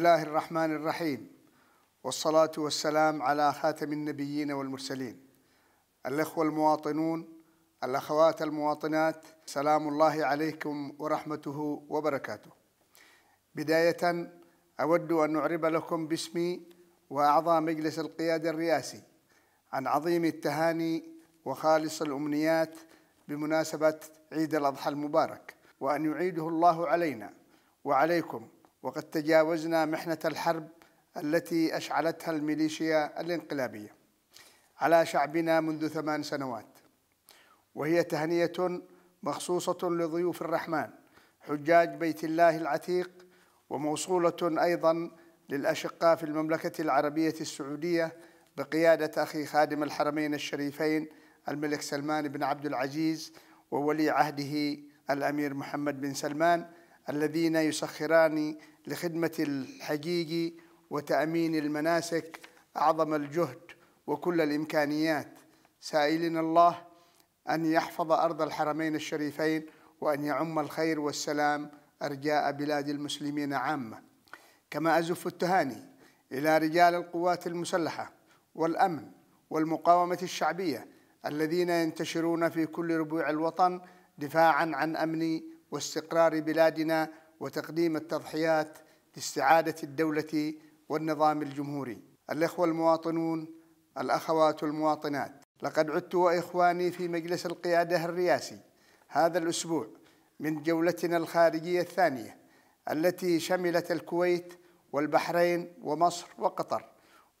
الله الرحمن الرحيم والصلاة والسلام على خاتم النبيين والمرسلين الأخوة المواطنون الأخوات المواطنات سلام الله عليكم ورحمته وبركاته بداية أود أن أعرب لكم باسمي وأعضاء مجلس القيادة الرئاسي عن عظيم التهاني وخالص الأمنيات بمناسبة عيد الأضحى المبارك وأن يعيده الله علينا وعليكم وقد تجاوزنا محنة الحرب التي أشعلتها الميليشيا الانقلابية على شعبنا منذ ثمان سنوات وهي تهنية مخصوصة لضيوف الرحمن حجاج بيت الله العتيق وموصولة أيضا للأشقاء في المملكة العربية السعودية بقيادة أخي خادم الحرمين الشريفين الملك سلمان بن عبد العزيز وولي عهده الأمير محمد بن سلمان الذين يسخران لخدمة الحجيج وتأمين المناسك أعظم الجهد وكل الإمكانيات سائلين الله أن يحفظ أرض الحرمين الشريفين وأن يعم الخير والسلام أرجاء بلاد المسلمين عامة كما أزف التهاني إلى رجال القوات المسلحة والأمن والمقاومة الشعبية الذين ينتشرون في كل ربوع الوطن دفاعا عن أمن واستقرار بلادنا وتقديم التضحيات لاستعادة الدولة والنظام الجمهوري الإخوة المواطنون الأخوات المواطنات لقد عدت وإخواني في مجلس القيادة الرئاسي هذا الأسبوع من جولتنا الخارجية الثانية التي شملت الكويت والبحرين ومصر وقطر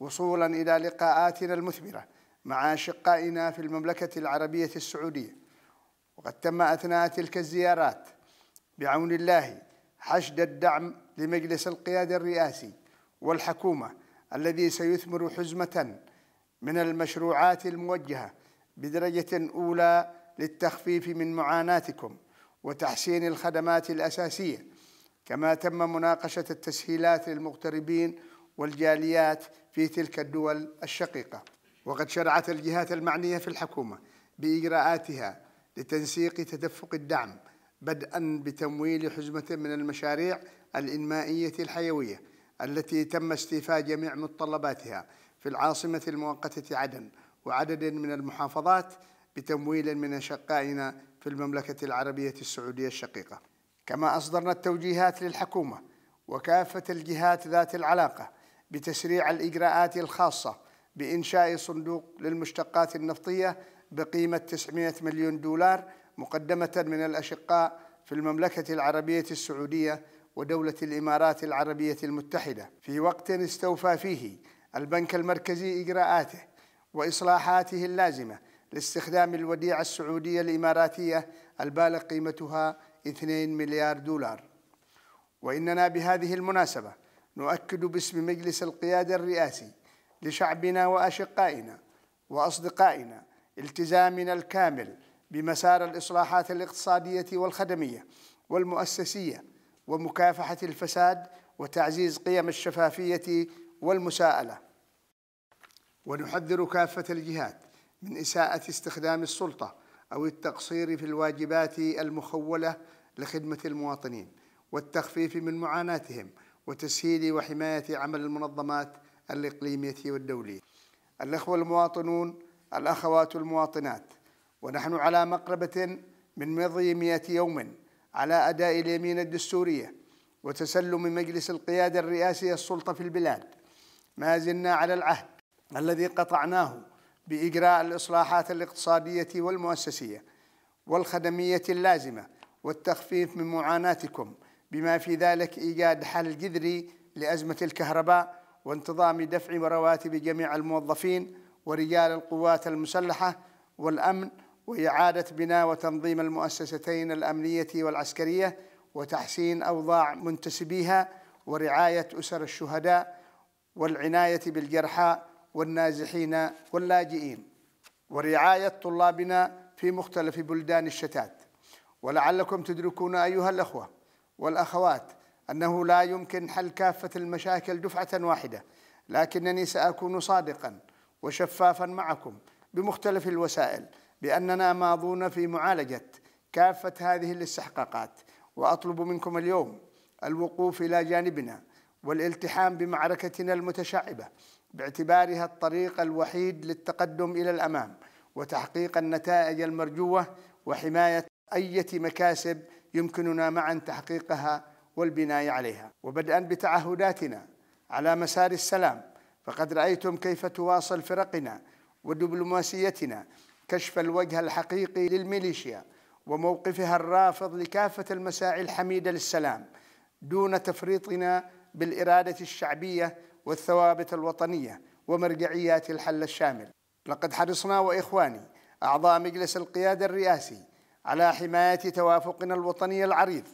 وصولا إلى لقاءاتنا المثمرة مع أشقائنا في المملكة العربية السعودية وقد تم أثناء تلك الزيارات بعون الله حشد الدعم لمجلس القيادة الرئاسي والحكومة الذي سيثمر حزمة من المشروعات الموجهة بدرجة أولى للتخفيف من معاناتكم وتحسين الخدمات الأساسية كما تم مناقشة التسهيلات للمغتربين والجاليات في تلك الدول الشقيقة وقد شرعت الجهات المعنية في الحكومة بإجراءاتها لتنسيق تدفق الدعم بدءا بتمويل حزمة من المشاريع الإنمائية الحيوية التي تم استيفاء جميع متطلباتها في العاصمة المؤقتة عدن وعدد من المحافظات بتمويل من أشقائنا في المملكة العربية السعودية الشقيقة كما أصدرنا التوجيهات للحكومة وكافة الجهات ذات العلاقة بتسريع الإجراءات الخاصة بإنشاء صندوق للمشتقات النفطية بقيمة 900 مليون دولار مقدمة من الأشقاء في المملكة العربية السعودية ودولة الإمارات العربية المتحدة في وقت استوفى فيه البنك المركزي إجراءاته وإصلاحاته اللازمة لاستخدام الوديعة السعودية الإماراتية البالغ قيمتها 2 مليار دولار وإننا بهذه المناسبة نؤكد باسم مجلس القيادة الرئاسي لشعبنا وأشقائنا وأصدقائنا التزامنا الكامل بمسار الإصلاحات الاقتصادية والخدمية والمؤسسية ومكافحة الفساد وتعزيز قيم الشفافية والمساءلة ونحذر كافة الجهات من إساءة استخدام السلطة أو التقصير في الواجبات المخولة لخدمة المواطنين والتخفيف من معاناتهم وتسهيل وحماية عمل المنظمات الإقليمية والدولية الأخوة المواطنون الأخوات المواطنات ونحن على مقربة من مضي مئة يوم على أداء اليمين الدستورية وتسلم مجلس القيادة الرئاسي السلطة في البلاد ما زلنا على العهد الذي قطعناه بإجراء الإصلاحات الاقتصادية والمؤسسية والخدمية اللازمة والتخفيف من معاناتكم بما في ذلك إيجاد حل جذري لأزمة الكهرباء وانتظام دفع رواتب جميع الموظفين ورجال القوات المسلحة والأمن وهي بناء وتنظيم المؤسستين الأمنية والعسكرية وتحسين أوضاع منتسبيها ورعاية أسر الشهداء والعناية بالجرحى والنازحين واللاجئين ورعاية طلابنا في مختلف بلدان الشتات ولعلكم تدركون أيها الأخوة والأخوات أنه لا يمكن حل كافة المشاكل دفعة واحدة لكنني سأكون صادقا وشفافا معكم بمختلف الوسائل بأننا ماضون في معالجة كافة هذه الاستحقاقات وأطلب منكم اليوم الوقوف إلى جانبنا والالتحام بمعركتنا المتشعبة باعتبارها الطريق الوحيد للتقدم إلى الأمام وتحقيق النتائج المرجوة وحماية أية مكاسب يمكننا معا تحقيقها والبناء عليها وبدءا بتعهداتنا على مسار السلام فقد رأيتم كيف تواصل فرقنا ودبلوماسيتنا كشف الوجه الحقيقي للميليشيا وموقفها الرافض لكافة المساعي الحميدة للسلام دون تفريطنا بالإرادة الشعبية والثوابت الوطنية ومرجعيات الحل الشامل لقد حرصنا وإخواني أعضاء مجلس القيادة الرئاسي على حماية توافقنا الوطني العريض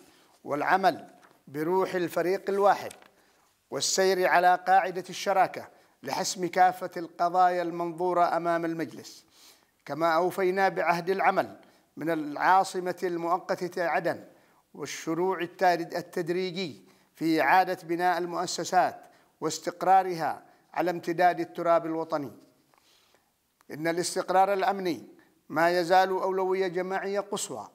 والعمل بروح الفريق الواحد والسير على قاعدة الشراكة لحسم كافة القضايا المنظورة أمام المجلس كما أوفينا بعهد العمل من العاصمة المؤقتة عدن والشروع التدريجي في إعادة بناء المؤسسات واستقرارها على امتداد التراب الوطني إن الاستقرار الأمني ما يزال أولوية جماعية قصوى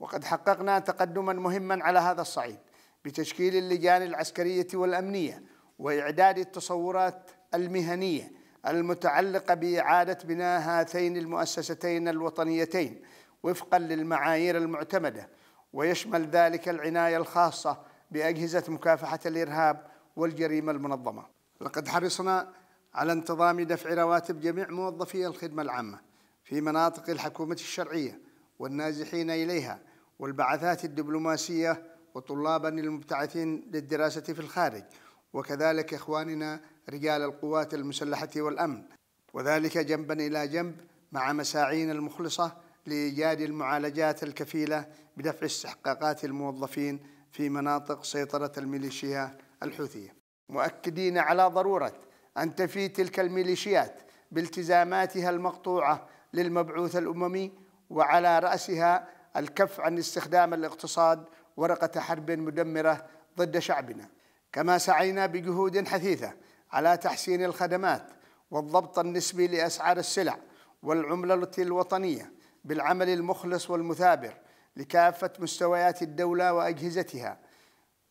وقد حققنا تقدما مهما على هذا الصعيد بتشكيل اللجان العسكرية والأمنية وإعداد التصورات المهنية المتعلقة بإعادة بناء هاتين المؤسستين الوطنيتين وفقا للمعايير المعتمدة ويشمل ذلك العناية الخاصة بأجهزة مكافحة الإرهاب والجريمة المنظمة لقد حرصنا على انتظام دفع رواتب جميع موظفي الخدمة العامة في مناطق الحكومة الشرعية والنازحين إليها والبعثات الدبلوماسية وطلابا المبتعثين للدراسة في الخارج وكذلك إخواننا رجال القوات المسلحة والأمن وذلك جنبا إلى جنب مع مساعين المخلصة لإيجاد المعالجات الكفيلة بدفع استحقاقات الموظفين في مناطق سيطرة الميليشيا الحوثية مؤكدين على ضرورة أن تفي تلك الميليشيات بالتزاماتها المقطوعة للمبعوث الأممي وعلى رأسها الكف عن استخدام الاقتصاد ورقة حرب مدمرة ضد شعبنا كما سعينا بجهود حثيثة على تحسين الخدمات والضبط النسبي لأسعار السلع والعملة الوطنية بالعمل المخلص والمثابر لكافة مستويات الدولة وأجهزتها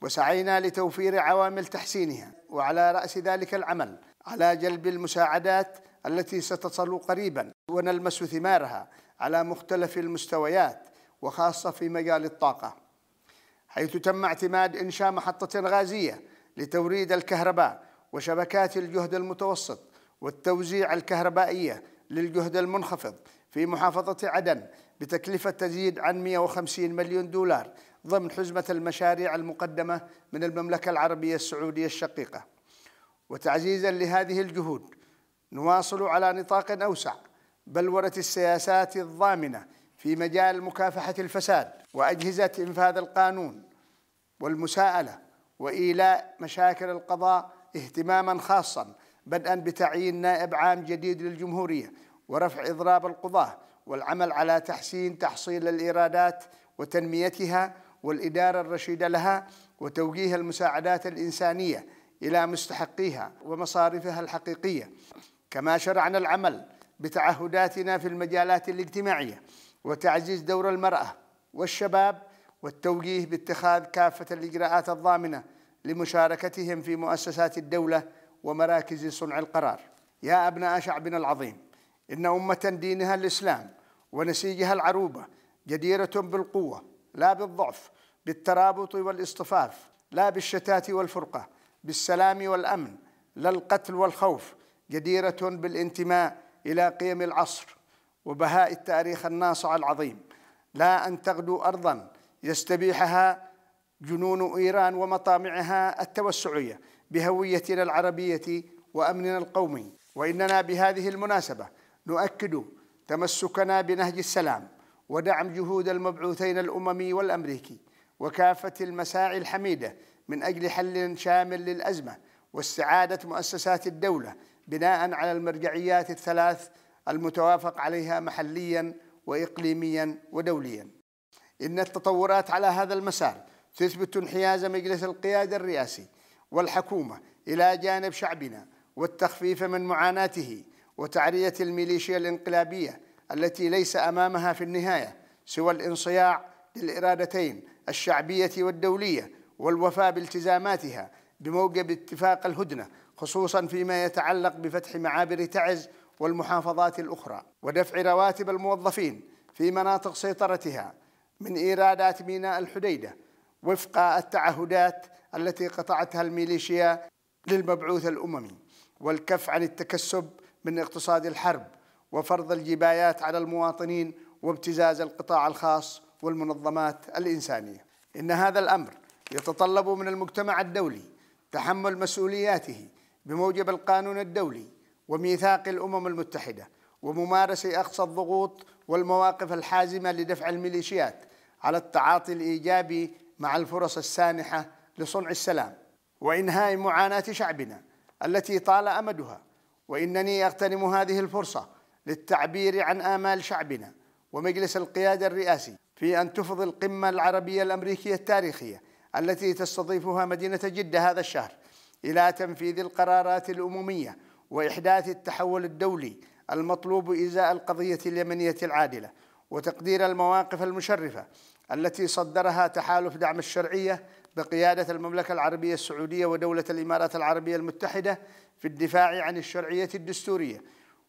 وسعينا لتوفير عوامل تحسينها وعلى رأس ذلك العمل على جلب المساعدات التي ستصل قريبا ونلمس ثمارها على مختلف المستويات وخاصة في مجال الطاقة حيث تم اعتماد إنشاء محطة غازية لتوريد الكهرباء وشبكات الجهد المتوسط والتوزيع الكهربائية للجهد المنخفض في محافظة عدن بتكلفة تزيد عن 150 مليون دولار ضمن حزمة المشاريع المقدمة من المملكة العربية السعودية الشقيقة وتعزيزا لهذه الجهود نواصل على نطاق أوسع بلورة السياسات الضامنة في مجال مكافحة الفساد وأجهزة إنفاذ القانون والمساءلة وإيلاء مشاكل القضاء اهتماما خاصا بدءا بتعيين نائب عام جديد للجمهورية ورفع إضراب القضاة والعمل على تحسين تحصيل الإيرادات وتنميتها والإدارة الرشيدة لها وتوجيه المساعدات الإنسانية إلى مستحقيها ومصارفها الحقيقية كما شرعنا العمل بتعهداتنا في المجالات الاجتماعية وتعزيز دور المرأة والشباب والتوجيه باتخاذ كافة الإجراءات الضامنة لمشاركتهم في مؤسسات الدولة ومراكز صنع القرار يا أبناء شعبنا العظيم إن أمة دينها الإسلام ونسيجها العروبة جديرة بالقوة لا بالضعف بالترابط والاصطفاف لا بالشتات والفرقة بالسلام والأمن لا القتل والخوف جديرة بالانتماء إلى قيم العصر وبهاء التاريخ الناصع العظيم لا أن تغدو أرضا يستبيحها جنون إيران ومطامعها التوسعية بهويتنا العربية وأمننا القومي وإننا بهذه المناسبة نؤكد تمسكنا بنهج السلام ودعم جهود المبعوثين الأممي والأمريكي وكافة المساعي الحميدة من أجل حل شامل للأزمة واستعادة مؤسسات الدولة بناء على المرجعيات الثلاث المتوافق عليها محليا وإقليميا ودوليا إن التطورات على هذا المسار تثبت انحياز مجلس القيادة الرئاسي والحكومة إلى جانب شعبنا والتخفيف من معاناته وتعرية الميليشيا الانقلابية التي ليس أمامها في النهاية سوى الانصياع للإرادتين الشعبية والدولية والوفاء بالتزاماتها بموجب اتفاق الهدنة خصوصا فيما يتعلق بفتح معابر تعز والمحافظات الأخرى ودفع رواتب الموظفين في مناطق سيطرتها من إيرادات ميناء الحديدة وفق التعهدات التي قطعتها الميليشيا للمبعوث الاممي والكف عن التكسب من اقتصاد الحرب وفرض الجبايات على المواطنين وابتزاز القطاع الخاص والمنظمات الانسانيه. ان هذا الامر يتطلب من المجتمع الدولي تحمل مسؤولياته بموجب القانون الدولي وميثاق الامم المتحده وممارسه اقصى الضغوط والمواقف الحازمه لدفع الميليشيات على التعاطي الايجابي مع الفرص السانحة لصنع السلام وإنهاء معاناة شعبنا التي طال أمدها وإنني أغتنم هذه الفرصة للتعبير عن آمال شعبنا ومجلس القيادة الرئاسي في أن تفضي القمة العربية الأمريكية التاريخية التي تستضيفها مدينة جدة هذا الشهر إلى تنفيذ القرارات الأممية وإحداث التحول الدولي المطلوب إزاء القضية اليمنية العادلة وتقدير المواقف المشرفة التي صدرها تحالف دعم الشرعية بقيادة المملكة العربية السعودية ودولة الإمارات العربية المتحدة في الدفاع عن الشرعية الدستورية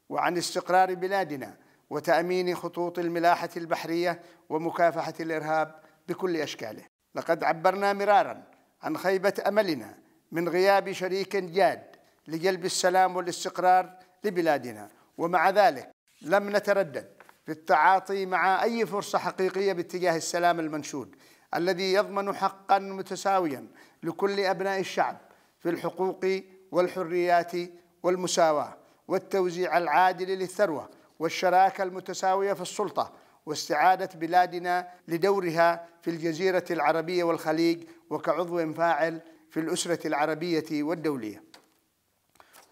وعن استقرار بلادنا وتأمين خطوط الملاحة البحرية ومكافحة الإرهاب بكل أشكاله لقد عبرنا مرارا عن خيبة أملنا من غياب شريك جاد لجلب السلام والاستقرار لبلادنا ومع ذلك لم نتردد بالتعاطي مع أي فرصة حقيقية باتجاه السلام المنشود الذي يضمن حقا متساويا لكل أبناء الشعب في الحقوق والحريات والمساواة والتوزيع العادل للثروة والشراكة المتساوية في السلطة واستعادة بلادنا لدورها في الجزيرة العربية والخليج وكعضو فاعل في الأسرة العربية والدولية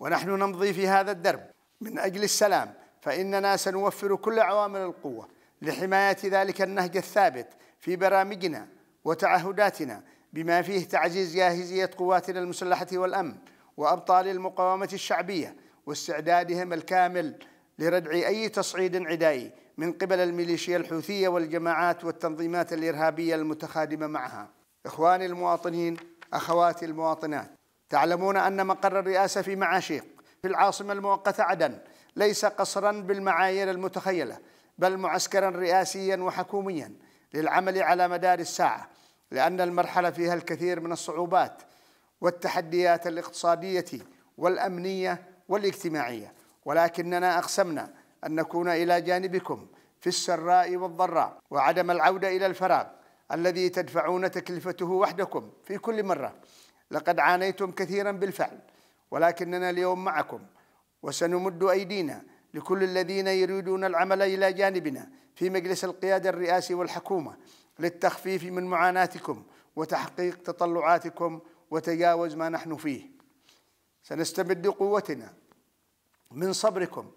ونحن نمضي في هذا الدرب من أجل السلام فإننا سنوفر كل عوامل القوة لحماية ذلك النهج الثابت في برامجنا وتعهداتنا بما فيه تعزيز جاهزية قواتنا المسلحة والأمن وأبطال المقاومة الشعبية واستعدادهم الكامل لردع أي تصعيد عدائي من قبل الميليشيا الحوثية والجماعات والتنظيمات الإرهابية المتخادمة معها إخواني المواطنين أخواتي المواطنات تعلمون أن مقر الرئاسة في معاشيق في العاصمة المؤقتة عدن ليس قصرا بالمعايير المتخيلة بل معسكرا رئاسيا وحكوميا للعمل على مدار الساعة لأن المرحلة فيها الكثير من الصعوبات والتحديات الاقتصادية والأمنية والاجتماعية ولكننا أقسمنا أن نكون إلى جانبكم في السراء والضراء وعدم العودة إلى الفراغ الذي تدفعون تكلفته وحدكم في كل مرة لقد عانيتم كثيرا بالفعل ولكننا اليوم معكم وسنمد أيدينا لكل الذين يريدون العمل إلى جانبنا في مجلس القيادة الرئاسي والحكومة للتخفيف من معاناتكم وتحقيق تطلعاتكم وتجاوز ما نحن فيه سنستمد قوتنا من صبركم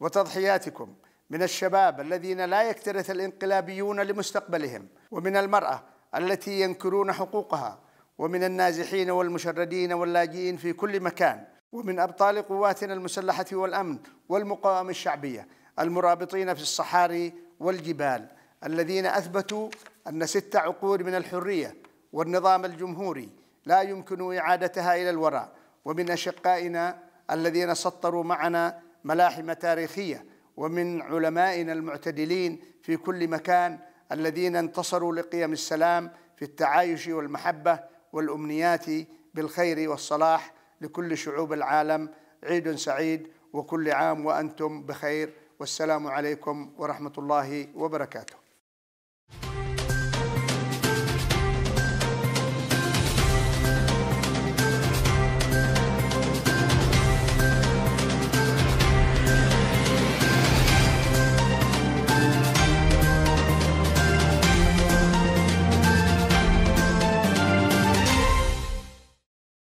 وتضحياتكم من الشباب الذين لا يكترث الانقلابيون لمستقبلهم ومن المرأة التي ينكرون حقوقها ومن النازحين والمشردين واللاجئين في كل مكان ومن أبطال قواتنا المسلحة والأمن والمقاومة الشعبية المرابطين في الصحاري والجبال الذين أثبتوا أن ست عقود من الحرية والنظام الجمهوري لا يمكن إعادتها إلى الوراء ومن أشقائنا الذين سطروا معنا ملاحم تاريخية ومن علمائنا المعتدلين في كل مكان الذين انتصروا لقيم السلام في التعايش والمحبة والأمنيات بالخير والصلاح لكل شعوب العالم عيد سعيد وكل عام وأنتم بخير والسلام عليكم ورحمة الله وبركاته